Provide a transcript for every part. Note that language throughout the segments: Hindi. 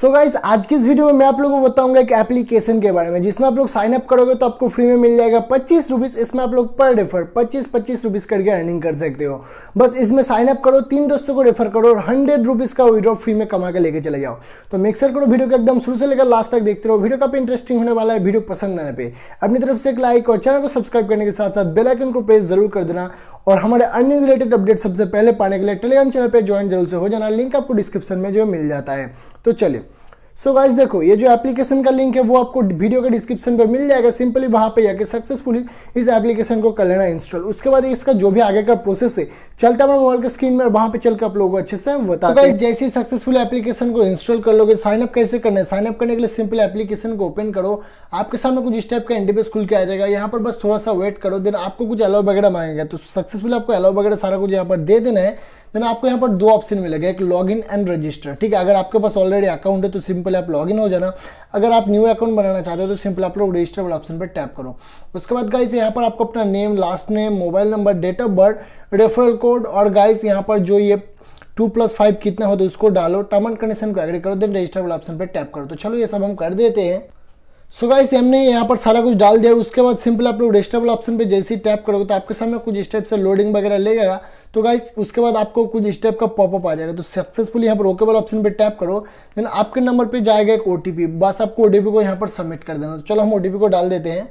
सो so गाइज आज की इस वीडियो में मैं आप लोगों को बताऊंगा एक एप्लीकेशन के बारे में जिसमें आप लोग साइन अप करोगे तो आपको फ्री में मिल जाएगा पच्चीस रुपीज़ इसमें आप लोग पर रेफर पच्चीस पच्चीस रुपीज़ करके अर्निंग कर सकते हो बस इसमें साइन अप करो तीन दोस्तों को रेफर करो और हंड्रेड रुपीज़ का विड्रॉ फ्री में कमा के लेके चले जाओ तो मिक्सर करो वीडियो को एकदम शुरू से लेकर लास्ट तक देखते रहो वीडियो काफी इंटरेस्टिंग होने वाला है वीडियो पसंद आने पर अपनी तरफ से एक लाइक और चैनल को सब्सक्राइब करने के साथ साथ बेलाइकन को प्रेस जरूर कर देना और हमारे अर्निंग रिलेटेड अपडेट सबसे पहले पाने के लिए टेलीग्राम चैनल पर ज्वाइन जरूर से हो जाना लिंक आपको डिस्क्रिप्शन में जो मिल जाता है तो चलिए सो so गाइज देखो ये जो एप्लीकेशन का लिंक है वो आपको वीडियो के डिस्क्रिप्शन पर मिल जाएगा सिंपली वहाँ पे जाकर सक्सेसफुली इस एप्लीकेशन को कर लेना इंस्टॉल उसके बाद इसका जो भी आगे का प्रोसेस है चलता है मोबाइल के स्क्रीन में वहाँ पे चलकर आप लोगों को अच्छे से बता तो गाइस जैसे सक्सेसफुल एप्लीकेशन को इंस्टॉल कर लोगे साइनअप कैसे करना है साइनअप करने के लिए सिंपल एप्लीकेशन को ओपन करो आपके सामने कुछ इस टाइप का इंडिपेस खुल के आ जाएगा यहाँ पर बस थोड़ा सा वेट करो देन आपको कुछ अलाउ वगैरह मांगेगा तो सक्सेसफुल आपको अलाव वगैरह सारा कुछ यहाँ पर दे देना है देन आपको यहाँ पर दो ऑप्शन मिलेगा एक लॉग इन एंड रजिस्टर ठीक है अगर आपके पास ऑलरेडी अकाउंट है तो सिंपल आप लॉग इन हो जाना अगर आप न्यू अकाउंट बनाना चाहते हो तो सिंपल आप लोग रजिस्टर वाले ऑप्शन पर टैप करो उसके बाद गाइस यहाँ पर आपको अपना name last name mobile number date of birth referral code और गाइस यहाँ पर जो ये टू प्लस फाइव कितना हो तो उसको डालो टर्म एंड कंडीशन को एग्री करो देन रजिस्टर वाले ऑप्शन पर टैप करो तो चलो ये सब हम कर देते हैं सो गाइस हमने यहाँ पर सारा कुछ डाल दिया उसके बाद सिंपल आप लोग रेस्टेबल ऑप्शन पे जैसे ही टैप करोगे तो आपके सामने कुछ स्टेप से लोडिंग वगैरह ले जाएगा तो गाइस उसके बाद आपको कुछ स्टेप का पॉपअप आ जाएगा तो सक्सेसफुली यहाँ पर ओकेबल ऑप्शन पे टैप करो देन आपके नंबर पे जाएगा एक ओ बस आपको ओ को यहाँ पर सबमिट कर देना तो चलो हम ओ को डाल देते हैं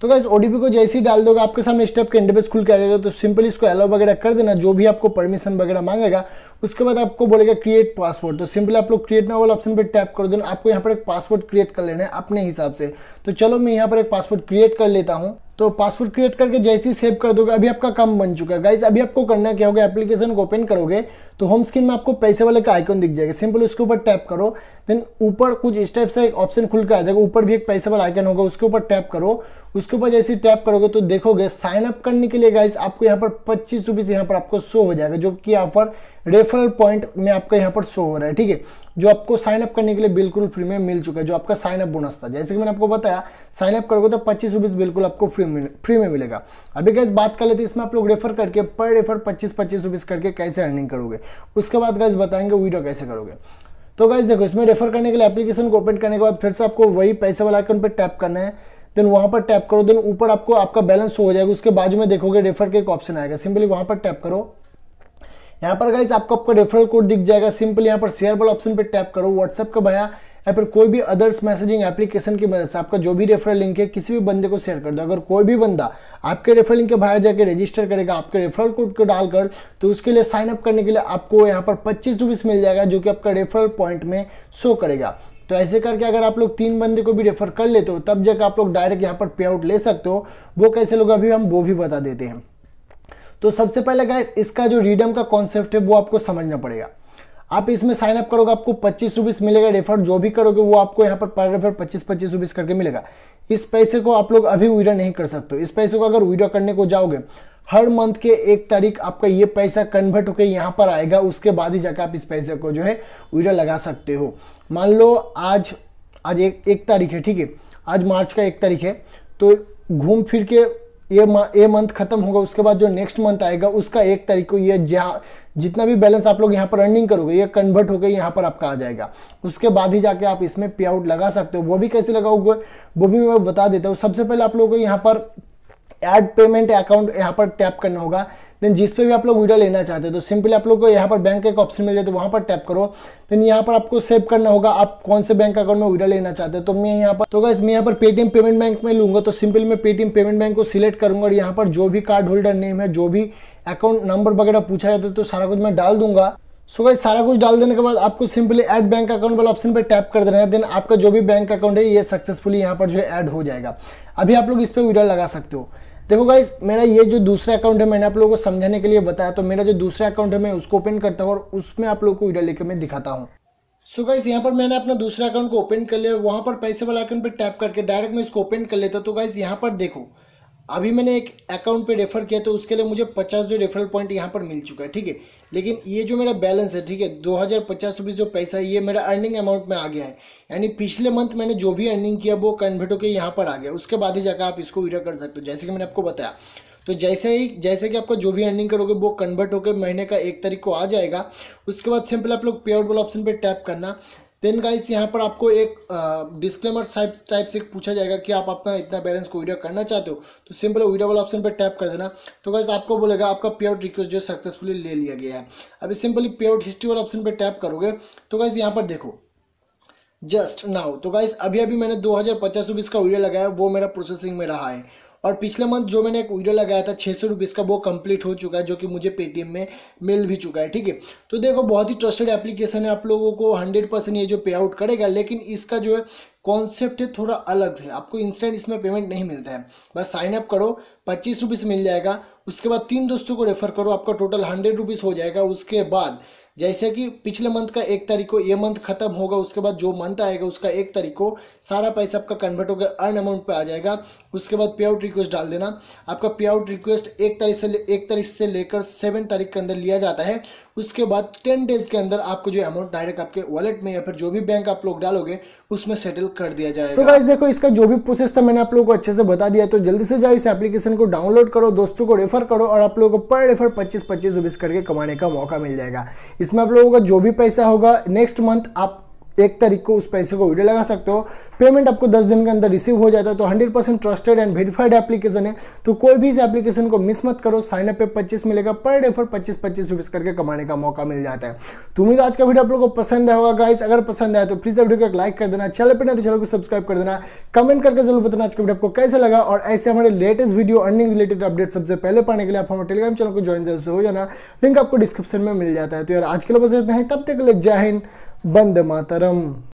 तो गाइस ओ को जैसे ही डाल दोगे आपके सामने स्टेप के इंटरफेस खुल के आ जाएगा तो सिंपल इसको अलाउ वगैरह कर देना जो भी आपको परमिशन वगैरह मांगेगा उसके बाद आपको बोलेगा क्रिएट पासवर्ड तो सिंपली आप लोग क्रिएट नाउ वाला ऑप्शन पर टैप कर देना आपको यहाँ पर एक पासवर्ड क्रिएट कर लेना है अपने हिसाब से तो चलो मैं यहाँ पर एक पासवर्ड क्रिएट कर लेता हूँ तो पासवर्ड क्रिएट करके जैसे ही सेव कर दोगे अभी आपका काम बन चुका है गाइस अभी आपको करना क्या होगा एप्लीकेशन को ओपन करोगे तो होम स्क्रीन में आपको पैसे वाले का आइकन दिख जाएगा सिंपल उसके ऊपर टैप करो देन ऊपर कुछ इस टाइप से ऑप्शन खुल कर आ जाएगा ऊपर भी एक पैसे वाला आइकन होगा उसके ऊपर टैप करो उसके ऊपर जैसे टैप करोगे तो देखोगे साइन अप करने के लिए गाइस आपको यहाँ पर पच्चीस रुपीज़ यहाँ पर आपको शो हो जाएगा जो कि यहाँ पर रेफरल पॉइंट में आपका यहाँ पर शो हो रहा है ठीक है जो आपको साइन अप करने के लिए बिल्कुल फ्री में मिल चुका है जो आपका साइन अप बोनस था जैसे कि मैंने आपको बताया साइन अप करोगे तो पच्चीस रुपीज़ बिल्कुल आपको फ्री में फ्री में मिलेगा अभी गैस बात कर लेते इसमें आप लोग रेफर करके पर रेफर पच्चीस पच्चीस रुपीज़ करके कैसे अर्निंग करोगे उसके बाद गैस बताएंगे वीडियो कैसे करोगे तो गैस देखो इसमें रेफर करने के लिए एप्लीकेशन को ओपन करने के बाद फिर से आपको वही पैसे वाला आइकन पर टैप करना है देन वहाँ पर टैप करो देन ऊपर आपको आपका बैलेंस हो जाएगा उसके बाद में देखोगे रेफर के एक ऑप्शन आएगा सिंपली वहाँ पर टैप करो यहाँ पर गाइज आपको आपका रेफरल कोड दिख जाएगा सिंपल यहाँ पर शेयर वाला ऑप्शन पर टैप करो व्हाट्सअप का भया या फिर कोई भी अदर्स मैसेजिंग एप्लीकेशन की मदद से आपका जो भी रेफरल लिंक है किसी भी बंदे को शेयर कर दो अगर कोई भी बंदा आपके रेफरल लिंक के बाहर जाकर रजिस्टर करेगा आपके रेफरल कोड को डालकर तो उसके लिए साइन अप करने के लिए आपको यहाँ पर पच्चीस रुपीज़ मिल जाएगा जो कि आपका रेफरल पॉइंट में शो करेगा तो ऐसे करके अगर आप लोग तीन बंदे को भी रेफर कर लेते हो तब जाकर आप लोग डायरेक्ट यहाँ पर पे आउट ले सकते हो वो कैसे लोग अभी हम वो भी बता देते हैं तो सबसे पहले गाइस इसका जो रीडम का कॉन्सेप्ट है वो आपको समझना पड़ेगा आप इसमें साइन अप करोगे आपको पच्चीस रुपीस मिलेगा रेफर जो भी करोगे वो आपको यहाँ पर पर रेफर पच्चीस पच्चीस रुपीस करके मिलेगा इस पैसे को आप लोग अभी विड्रॉ नहीं कर सकते इस पैसे को अगर विड्रॉ करने को जाओगे हर मंथ के एक तारीख आपका ये पैसा कन्वर्ट होकर यहाँ पर आएगा उसके बाद ही जाकर आप इस पैसे को जो है विड्रॉ लगा सकते हो मान लो आज आज एक एक तारीख है ठीक है आज मार्च का एक तारीख है तो घूम फिर के ये ये मंथ खत्म होगा उसके बाद जो नेक्स्ट मंथ आएगा उसका एक तारीख को ये जहाँ जितना भी बैलेंस आप लोग यहाँ पर अर्निंग करोगे ये कन्वर्ट होकर यहाँ पर आपका आ जाएगा उसके बाद ही जाके आप इसमें पे आउट लगा सकते हो वो भी कैसे लगाओगे वो भी मैं बता देता हूँ सबसे पहले आप लोगों को यहाँ पर एड पेमेंट अकाउंट यहाँ पर टैप करना होगा देन जिस पे भी आप लोग वीडियो लेना चाहते हो तो सिंपली आप लोग को यहाँ पर बैंक का एक ऑप्शन मिल जाए तो वहाँ पर टैप करो देन यहाँ पर आपको सेव करना होगा आप कौन से बैंक अकाउंट में वीडियो लेना चाहते हो तो मैं यहाँ पर तो गाइस मैं यहाँ पर पेटीएम पेमेंट बैंक में लूंगा तो सिंपल मैं पेटीएम पेमेंट बैंक को सिलेक्ट करूंगा और यहाँ पर जो भी कार्ड होल्डर नेम है जो भी अकाउंट नंबर वगैरह पूछा जाता है तो सारा कुछ मैं डाल दूंगा सो so गाइस सारा कुछ डाल देने के बाद आपको सिंपली ऐड बैंक अकाउंट वाला ऑप्शन पर टैप कर देना है देन आपका जो भी बैंक अकाउंट है ये सक्सेसफुली यहाँ पर जो है ऐड हो जाएगा अभी आप लोग इस पर वीडियो लगा सकते हो देखो गाइज मेरा ये जो दूसरा अकाउंट है मैंने आप लोगों को समझाने के लिए बताया तो मेरा जो दूसरा अकाउंट है मैं उसको ओपन करता हूँ और उसमें आप लोगों को वीडियो लेकर मैं दिखाता हूँ सो so गाइज यहाँ पर मैंने अपना दूसरा अकाउंट को ओपन कर लिया वहाँ पर पैसे वाला अकाउंट पर टैप करके डायरेक्ट मैं इसको ओपन कर लेता तो गाइज यहाँ पर देखो अभी मैंने एक अकाउंट पे रेफ़र किया तो उसके लिए मुझे पचास जो रेफरल पॉइंट यहाँ पर मिल चुका है ठीक है लेकिन ये जो मेरा बैलेंस है ठीक है दो हज़ार पचास रुपीज़ जो पैसा है ये मेरा अर्निंग अमाउंट में आ गया है यानी पिछले मंथ मैंने जो भी अर्निंग किया वो कन्वर्ट होकर यहाँ पर आ गया उसके बाद ही जाकर आप इसको विड्रा कर सकते हो जैसे कि मैंने आपको बताया तो जैसे ही जैसे कि आपका जो भी अर्निंग करोगे वो कन्वर्ट होकर महीने का एक तारीख को आ जाएगा उसके बाद सिंपल आप लोग पे आउट वाला ऑप्शन पर टैप करना देन गाइस यहाँ पर आपको एक डिस्क्लेमर टाइप टाइप से पूछा जाएगा कि आप अपना इतना बैलेंस को विड्रॉ करना चाहते हो तो सिंपल विड्रॉ वाला ऑप्शन पर टैप कर देना तो गाइस आपको बोलेगा आपका आउट रिक्वेस्ट जो सक्सेसफुली ले लिया गया है अभी सिंपली आउट हिस्ट्री वाला ऑप्शन पर टैप करोगे तो गाइस यहाँ पर देखो जस्ट नाउ तो गाइस अभी अभी मैंने दो हज़ार पचास रुपीज़ का विड्रॉ लगाया वो मेरा प्रोसेसिंग में रहा है और पिछले मंथ जो मैंने एक वीडियो लगाया था छः सौ रुपीज़ का वो कंप्लीट हो चुका है जो कि मुझे पेटीएम में मिल भी चुका है ठीक है तो देखो बहुत ही ट्रस्टेड एप्लीकेशन है आप लोगों को हंड्रेड परसेंट ये जो पे आउट करेगा लेकिन इसका जो है कॉन्सेप्ट है थोड़ा अलग है आपको इंस्टेंट इसमें पेमेंट नहीं मिलता है बस साइन अप करो पच्चीस रुपीज़ मिल जाएगा उसके बाद तीन दोस्तों को रेफर करो आपका टोटल हंड्रेड रुपीज़ हो जाएगा उसके बाद जैसे कि पिछले मंथ का एक तारीख को ये मंथ खत्म होगा उसके बाद जो मंथ आएगा उसका एक तारीख को सारा पैसा आपका कन्वर्ट होकर अर्न अमाउंट पे आ जाएगा उसके बाद पे आउट रिक्वेस्ट डाल देना आपका पे आउट रिक्वेस्ट एक तारीख से एक तारीख से लेकर सेवन तारीख के अंदर लिया जाता है उसके बाद टेन डेज के अंदर आपको जो अमाउंट डायरेक्ट आपके वॉलेट में या फिर जो भी बैंक आप लोग डालोगे उसमें सेटल कर दिया जाएगा सो so गाइस देखो इसका जो भी प्रोसेस था मैंने आप लोगों को अच्छे से बता दिया तो जल्दी से जाओ इस एप्लीकेशन को डाउनलोड करो दोस्तों को रेफर करो और आप लोगों को पर रेफर पच्चीस पच्चीस रुपीज़ करके कमाने का मौका मिल जाएगा इसमें आप लोगों का जो भी पैसा होगा नेक्स्ट मंथ आप एक तारीख को उस पैसे को वीडियो लगा सकते हो पेमेंट आपको 10 दिन के अंदर रिसीव हो जाता है तो 100 percent trusted and verified application है तो कोई भी इस एप्लीकेशन को मिस मत करो साइन अप पे 25 मिलेगा पर डे पर 25 पच्चीस रुपीज करके कमाने का मौका मिल जाता है तो उम्मीद आज का वीडियो आप लोग को पसंद है होगा गाइस अगर पसंद आया तो प्लीज वीडियो को एक लाइक कर देना चैनल पर ना तो चैनल को सब्सक्राइब कर देना कमेंट करके जरूर बताना आज का वीडियो आपको कैसे लगा और ऐसे हमारे latest video earning related update सबसे पहले पाने के लिए आप हमारे टेलीग्राम चैनल को ज्वाइन जरूर हो जाना लिंक आपको डिस्क्रिप्शन में मिल जाता है तो यार आज के लिए बस इतना है तब तक जय हिंद बंद मातरम